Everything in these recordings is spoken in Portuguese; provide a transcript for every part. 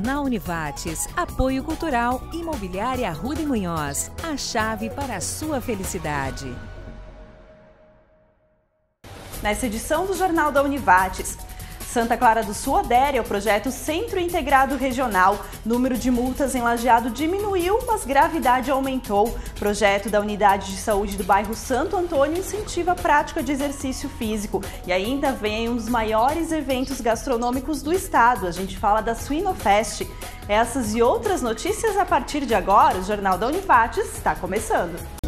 na Univates. Apoio Cultural Imobiliária Arruda e Munhoz. A chave para a sua felicidade. Nessa edição do Jornal da Univates, Santa Clara do Sul adere ao projeto Centro Integrado Regional. Número de multas em Lajeado diminuiu, mas gravidade aumentou. Projeto da Unidade de Saúde do bairro Santo Antônio incentiva a prática de exercício físico. E ainda vem um dos maiores eventos gastronômicos do estado. A gente fala da Suinofest. Essas e outras notícias a partir de agora, o Jornal da Unipate está começando.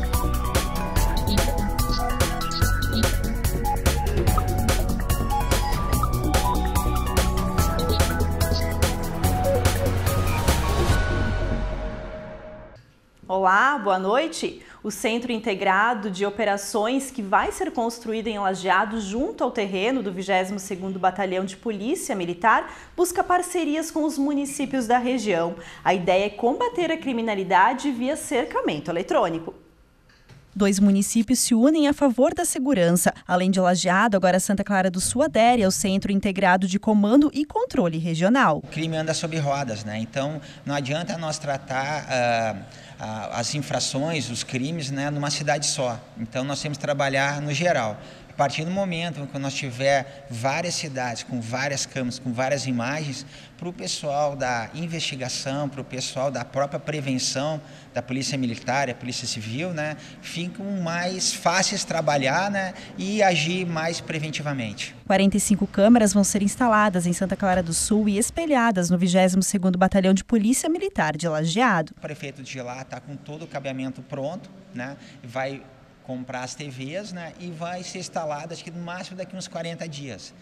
Olá, boa noite. O Centro Integrado de Operações que vai ser construído em Lajeado junto ao terreno do 22º Batalhão de Polícia Militar busca parcerias com os municípios da região. A ideia é combater a criminalidade via cercamento eletrônico. Dois municípios se unem a favor da segurança. Além de Lajeado, agora Santa Clara do Sul adere ao Centro Integrado de Comando e Controle Regional. O crime anda sobre rodas, né? Então não adianta nós tratar uh, uh, as infrações, os crimes, né, numa cidade só. Então nós temos que trabalhar no geral. A partir do momento que nós tiver várias cidades com várias câmeras, com várias imagens, para o pessoal da investigação, para o pessoal da própria prevenção, da polícia militar, a polícia civil, né, ficam mais fáceis trabalhar, né, e agir mais preventivamente. 45 câmeras vão ser instaladas em Santa Clara do Sul e espelhadas no 22º Batalhão de Polícia Militar de Lajeado. O prefeito de lá está com todo o cabeamento pronto, né, vai comprar as TVs né, e vai ser instalado, acho que no máximo daqui uns 40 dias.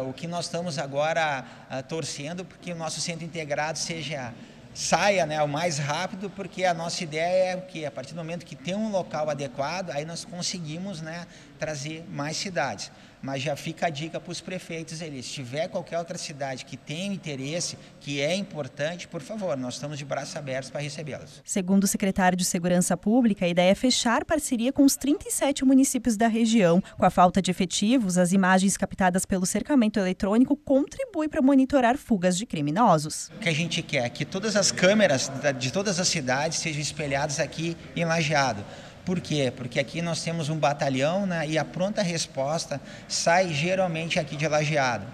Uh, o que nós estamos agora uh, torcendo porque o nosso centro integrado seja saia né, o mais rápido, porque a nossa ideia é que a partir do momento que tem um local adequado, aí nós conseguimos né, trazer mais cidades. Mas já fica a dica para os prefeitos ali. Se tiver qualquer outra cidade que tenha interesse, que é importante, por favor, nós estamos de braços abertos para recebê-los. Segundo o secretário de Segurança Pública, a ideia é fechar parceria com os 37 municípios da região. Com a falta de efetivos, as imagens captadas pelo cercamento eletrônico contribuem para monitorar fugas de criminosos. O que a gente quer é que todas as câmeras de todas as cidades sejam espelhadas aqui em Lajeado. Por quê? Porque aqui nós temos um batalhão né, e a pronta resposta sai geralmente aqui de Lajeado.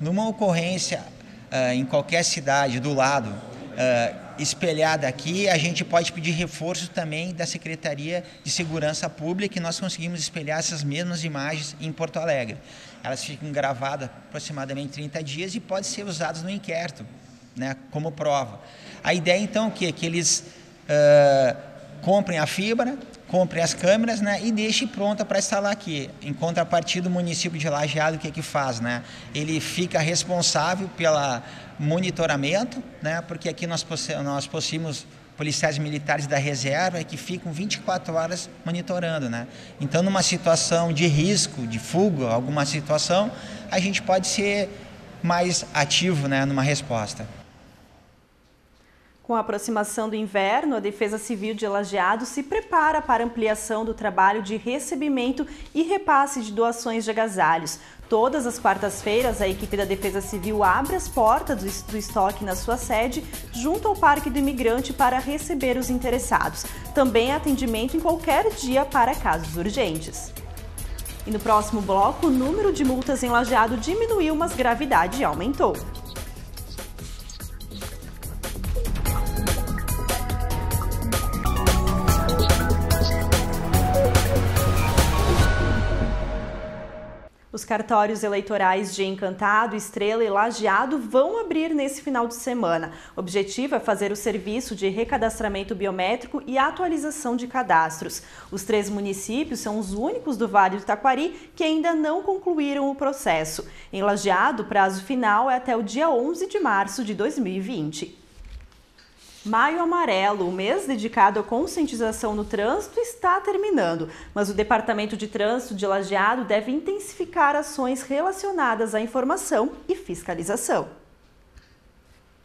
Numa ocorrência uh, em qualquer cidade do lado, uh, espelhada aqui, a gente pode pedir reforço também da Secretaria de Segurança Pública e nós conseguimos espelhar essas mesmas imagens em Porto Alegre. Elas ficam gravadas aproximadamente 30 dias e podem ser usadas no inquérito, né, como prova. A ideia então é que, que eles uh, comprem a fibra, compre as câmeras né, e deixe pronta para instalar aqui. Em contrapartida, o município de Lajeado, o que, é que faz? Né? Ele fica responsável pelo monitoramento, né, porque aqui nós, nós possuímos policiais militares da reserva que ficam 24 horas monitorando, né? Então, numa situação de risco, de fuga, alguma situação, a gente pode ser mais ativo, né, numa resposta. Com a aproximação do inverno, a Defesa Civil de Lajeado se prepara para ampliação do trabalho de recebimento e repasse de doações de agasalhos. Todas as quartas-feiras, a equipe da Defesa Civil abre as portas do estoque na sua sede, junto ao Parque do Imigrante, para receber os interessados. Também há atendimento em qualquer dia para casos urgentes. E no próximo bloco, o número de multas em Lajeado diminuiu, mas gravidade aumentou. cartórios eleitorais de Encantado, Estrela e Lajeado vão abrir nesse final de semana. O objetivo é fazer o serviço de recadastramento biométrico e atualização de cadastros. Os três municípios são os únicos do Vale do Taquari que ainda não concluíram o processo. Em Lajeado, o prazo final é até o dia 11 de março de 2020. Maio Amarelo, o mês dedicado à conscientização no trânsito, está terminando, mas o Departamento de Trânsito de Lajeado deve intensificar ações relacionadas à informação e fiscalização.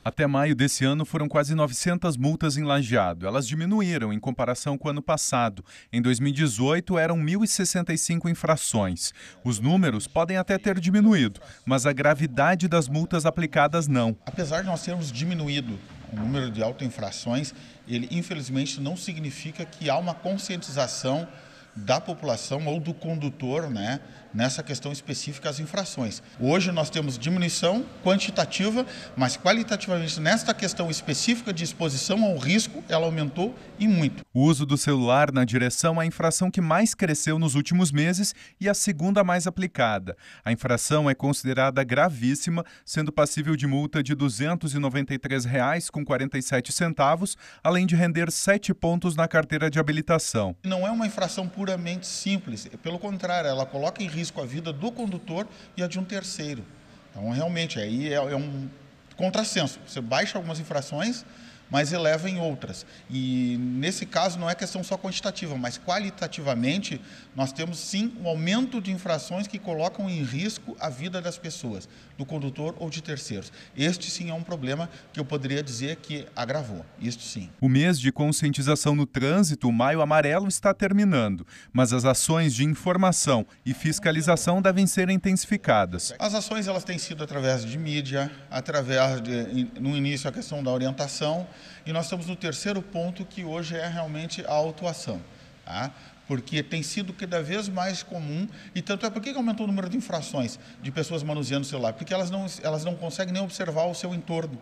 Até maio desse ano foram quase 900 multas em Lajeado. Elas diminuíram em comparação com o ano passado. Em 2018 eram 1.065 infrações. Os números podem até ter diminuído, mas a gravidade das multas aplicadas não. Apesar de nós termos diminuído o número de autoinfrações, ele infelizmente não significa que há uma conscientização da população ou do condutor, né, nessa questão específica às infrações. Hoje nós temos diminuição quantitativa, mas qualitativamente, nesta questão específica de exposição ao risco, ela aumentou e muito. O uso do celular na direção é a infração que mais cresceu nos últimos meses e a segunda mais aplicada. A infração é considerada gravíssima, sendo passível de multa de R$ 293,47, além de render sete pontos na carteira de habilitação. Não é uma infração puramente simples, pelo contrário, ela coloca em risco risco a vida do condutor e a de um terceiro. Então, realmente, aí é, é um contrassenso. Você baixa algumas infrações, mas eleva em outras. E nesse caso não é questão só quantitativa, mas qualitativamente nós temos sim um aumento de infrações que colocam em risco a vida das pessoas, do condutor ou de terceiros. Este sim é um problema que eu poderia dizer que agravou. Isto sim. O mês de conscientização no trânsito, o Maio Amarelo, está terminando, mas as ações de informação e fiscalização devem ser intensificadas. As ações elas têm sido através de mídia, através de, no início a questão da orientação e nós estamos no terceiro ponto, que hoje é realmente a autuação. Tá? porque tem sido cada vez mais comum, e tanto é por que aumentou o número de infrações de pessoas manuseando o celular? Porque elas não, elas não conseguem nem observar o seu entorno,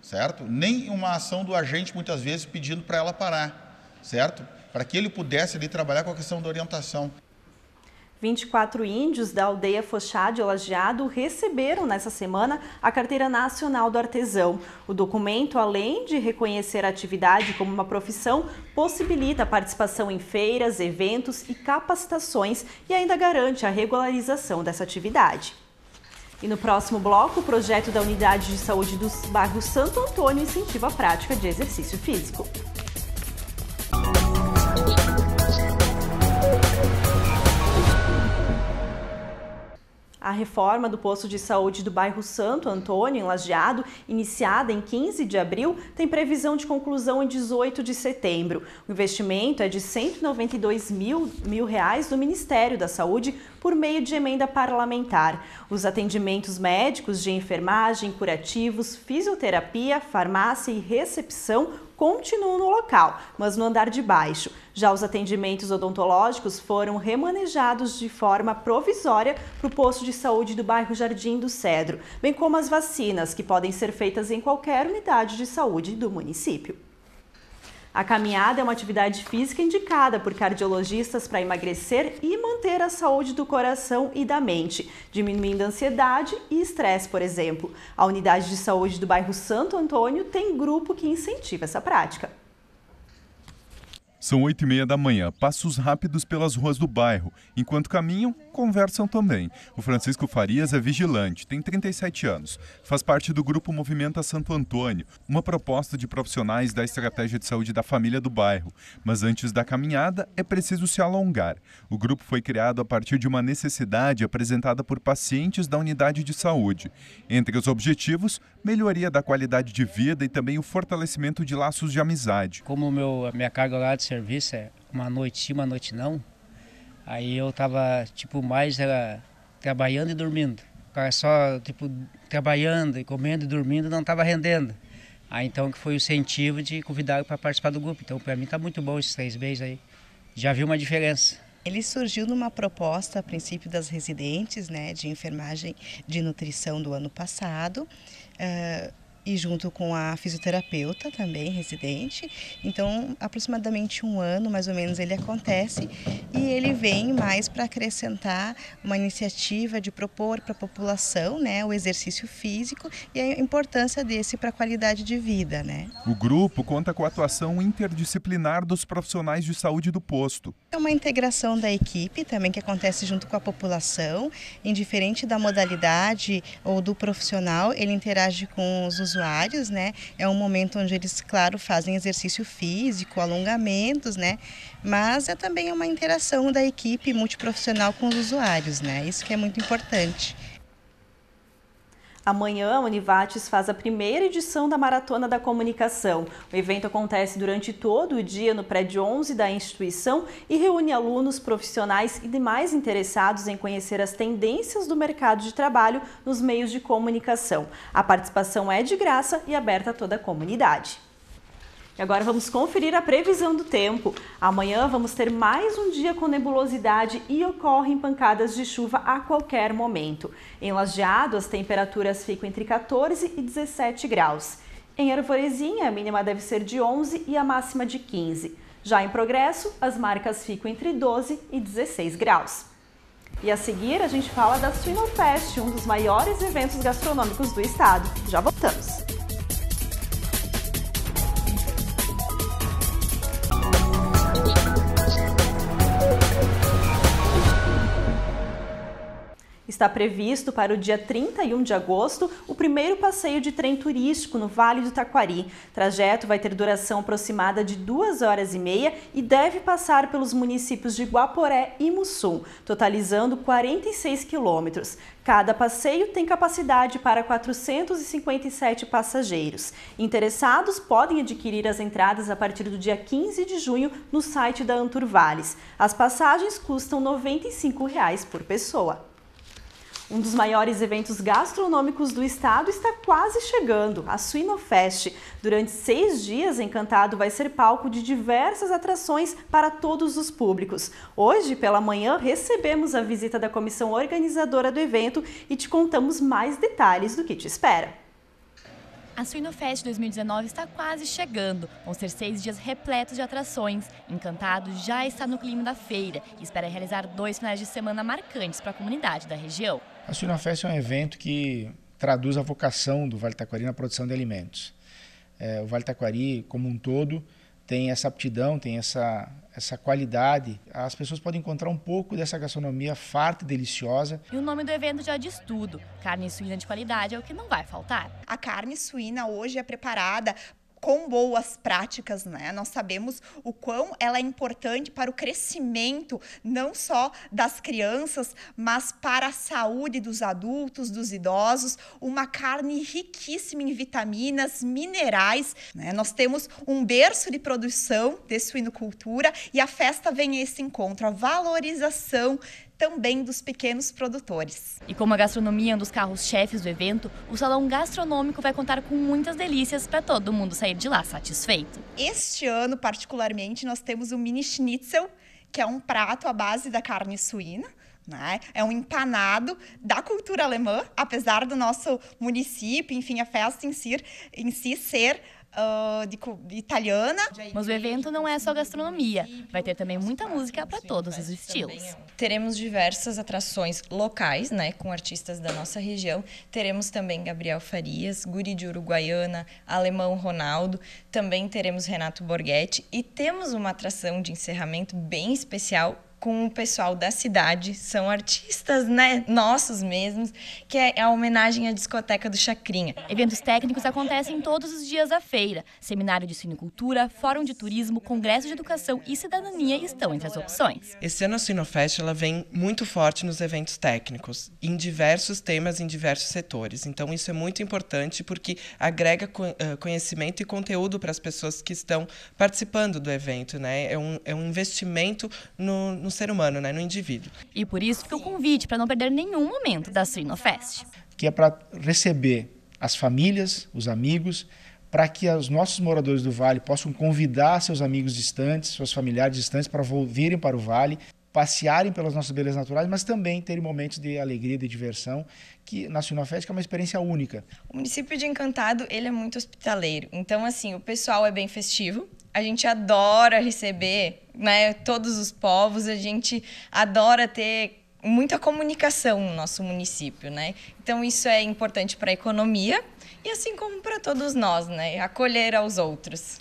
certo? Nem uma ação do agente, muitas vezes, pedindo para ela parar, certo? Para que ele pudesse ali trabalhar com a questão da orientação. 24 índios da aldeia Fochá de Olageado receberam nessa semana a Carteira Nacional do Artesão. O documento, além de reconhecer a atividade como uma profissão, possibilita a participação em feiras, eventos e capacitações e ainda garante a regularização dessa atividade. E no próximo bloco, o projeto da Unidade de Saúde do Bairro Santo Antônio incentiva a prática de exercício físico. A reforma do posto de saúde do bairro Santo Antônio, em Lajeado, iniciada em 15 de abril, tem previsão de conclusão em 18 de setembro. O investimento é de 192 mil, mil reais do Ministério da Saúde por meio de emenda parlamentar. Os atendimentos médicos de enfermagem, curativos, fisioterapia, farmácia e recepção continuam no local, mas no andar de baixo. Já os atendimentos odontológicos foram remanejados de forma provisória para o posto de saúde do bairro Jardim do Cedro, bem como as vacinas, que podem ser feitas em qualquer unidade de saúde do município. A caminhada é uma atividade física indicada por cardiologistas para emagrecer e manter a saúde do coração e da mente, diminuindo ansiedade e estresse, por exemplo. A unidade de saúde do bairro Santo Antônio tem grupo que incentiva essa prática. São oito e meia da manhã, passos rápidos pelas ruas do bairro. Enquanto caminham, conversam também. O Francisco Farias é vigilante, tem 37 anos. Faz parte do grupo Movimenta Santo Antônio, uma proposta de profissionais da estratégia de saúde da família do bairro. Mas antes da caminhada, é preciso se alongar. O grupo foi criado a partir de uma necessidade apresentada por pacientes da unidade de saúde. Entre os objetivos, melhoria da qualidade de vida e também o fortalecimento de laços de amizade. Como meu, minha carga horária serviço, é uma noite sim, uma noite não. Aí eu tava, tipo, mais era trabalhando e dormindo. só, tipo, trabalhando e comendo e dormindo não tava rendendo. Aí então que foi o incentivo de convidar para participar do grupo. Então para mim tá muito bom esses três meses aí. Já vi uma diferença. Ele surgiu numa proposta a princípio das residentes né, de enfermagem de nutrição do ano passado. Uh, e junto com a fisioterapeuta também residente. Então, aproximadamente um ano, mais ou menos, ele acontece e ele vem mais para acrescentar uma iniciativa de propor para a população, né, o exercício físico e a importância desse para a qualidade de vida, né? O grupo conta com a atuação interdisciplinar dos profissionais de saúde do posto. É uma integração da equipe também que acontece junto com a população, indiferente da modalidade ou do profissional, ele interage com os usuários, né? É um momento onde eles, claro, fazem exercício físico, alongamentos, né? Mas é também uma interação da equipe multiprofissional com os usuários, né? Isso que é muito importante. Amanhã, a Univates faz a primeira edição da Maratona da Comunicação. O evento acontece durante todo o dia no prédio 11 da instituição e reúne alunos, profissionais e demais interessados em conhecer as tendências do mercado de trabalho nos meios de comunicação. A participação é de graça e aberta a toda a comunidade. E agora vamos conferir a previsão do tempo. Amanhã vamos ter mais um dia com nebulosidade e ocorrem pancadas de chuva a qualquer momento. Em Lajeado, as temperaturas ficam entre 14 e 17 graus. Em Arvorezinha, a mínima deve ser de 11 e a máxima de 15. Já em Progresso, as marcas ficam entre 12 e 16 graus. E a seguir, a gente fala da Swingle um dos maiores eventos gastronômicos do estado. Já voltamos! Está previsto para o dia 31 de agosto o primeiro passeio de trem turístico no Vale do Taquari. O trajeto vai ter duração aproximada de duas horas e meia e deve passar pelos municípios de Guaporé e Mussum, totalizando 46 quilômetros. Cada passeio tem capacidade para 457 passageiros. Interessados podem adquirir as entradas a partir do dia 15 de junho no site da Antur Vales. As passagens custam R$ 95 por pessoa. Um dos maiores eventos gastronômicos do estado está quase chegando, a Suinofest. Durante seis dias, Encantado vai ser palco de diversas atrações para todos os públicos. Hoje, pela manhã, recebemos a visita da comissão organizadora do evento e te contamos mais detalhes do que te espera. A Suinofest 2019 está quase chegando. Vão ser seis dias repletos de atrações. Encantado já está no clima da feira e espera realizar dois finais de semana marcantes para a comunidade da região. A Festa é um evento que traduz a vocação do Vale Taquari na produção de alimentos. É, o Vale Taquari, como um todo, tem essa aptidão, tem essa, essa qualidade. As pessoas podem encontrar um pouco dessa gastronomia farta e deliciosa. E o nome do evento já diz tudo. Carne suína de qualidade é o que não vai faltar. A carne suína hoje é preparada com boas práticas, né? Nós sabemos o quão ela é importante para o crescimento não só das crianças, mas para a saúde dos adultos, dos idosos, uma carne riquíssima em vitaminas, minerais, né? Nós temos um berço de produção de suinocultura e a festa vem a esse encontro, a valorização também dos pequenos produtores. E como a gastronomia é um dos carros-chefes do evento, o Salão Gastronômico vai contar com muitas delícias para todo mundo sair de lá satisfeito. Este ano, particularmente, nós temos o mini schnitzel, que é um prato à base da carne suína. Né? É um empanado da cultura alemã, apesar do nosso município, enfim, a festa em si, em si ser Uh, de, italiana. Mas o evento não é só gastronomia, vai ter também muita música para todos os estilos. Teremos diversas atrações locais, né, com artistas da nossa região. Teremos também Gabriel Farias, Guri de Uruguaiana, Alemão Ronaldo, também teremos Renato Borghetti e temos uma atração de encerramento bem especial com o pessoal da cidade, são artistas né, nossos mesmos, que é a homenagem à discoteca do Chacrinha. Eventos técnicos acontecem todos os dias da feira. Seminário de Sinocultura, Fórum de Turismo, Congresso de Educação e Cidadania estão entre as opções. Esse ano a Sinofest ela vem muito forte nos eventos técnicos, em diversos temas, em diversos setores. Então isso é muito importante porque agrega conhecimento e conteúdo para as pessoas que estão participando do evento. Né? É, um, é um investimento no, no ser humano, né, no indivíduo. E por isso fica o convite para não perder nenhum momento da Suinofest. Que é para receber as famílias, os amigos, para que os nossos moradores do Vale possam convidar seus amigos distantes, seus familiares distantes para virem para o Vale, passearem pelas nossas belezas naturais, mas também terem momentos de alegria, de diversão, que na Sinofest é uma experiência única. O município de Encantado, ele é muito hospitaleiro. Então, assim, o pessoal é bem festivo, a gente adora receber né, todos os povos, a gente adora ter muita comunicação no nosso município, né? Então isso é importante para a economia e assim como para todos nós, né? Acolher aos outros.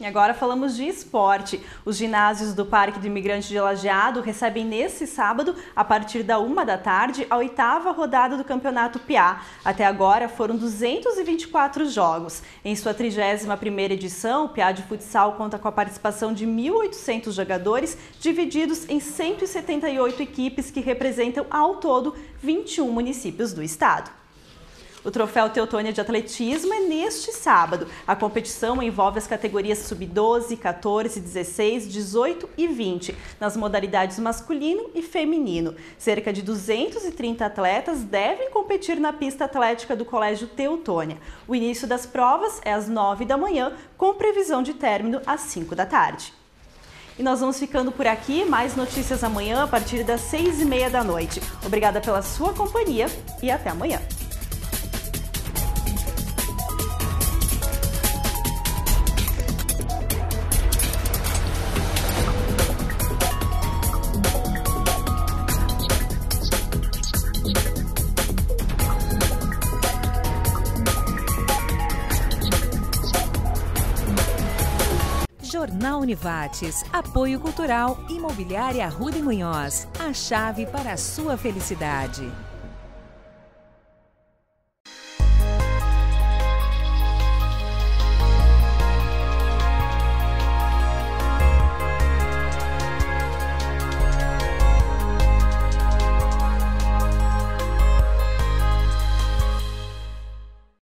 E agora falamos de esporte. Os ginásios do Parque do Imigrante de Lajeado recebem nesse sábado, a partir da uma da tarde, a oitava rodada do Campeonato Piá. Até agora foram 224 jogos. Em sua 31ª edição, o Piá de Futsal conta com a participação de 1.800 jogadores, divididos em 178 equipes que representam ao todo 21 municípios do estado o troféu Teutônia de Atletismo é neste sábado. A competição envolve as categorias sub-12, 14, 16, 18 e 20, nas modalidades masculino e feminino. Cerca de 230 atletas devem competir na pista atlética do Colégio Teutônia. O início das provas é às 9 da manhã, com previsão de término às 5 da tarde. E nós vamos ficando por aqui. Mais notícias amanhã a partir das seis e meia da noite. Obrigada pela sua companhia e até amanhã. Jornal Univates, apoio cultural, imobiliária Rude Munhoz, a chave para a sua felicidade.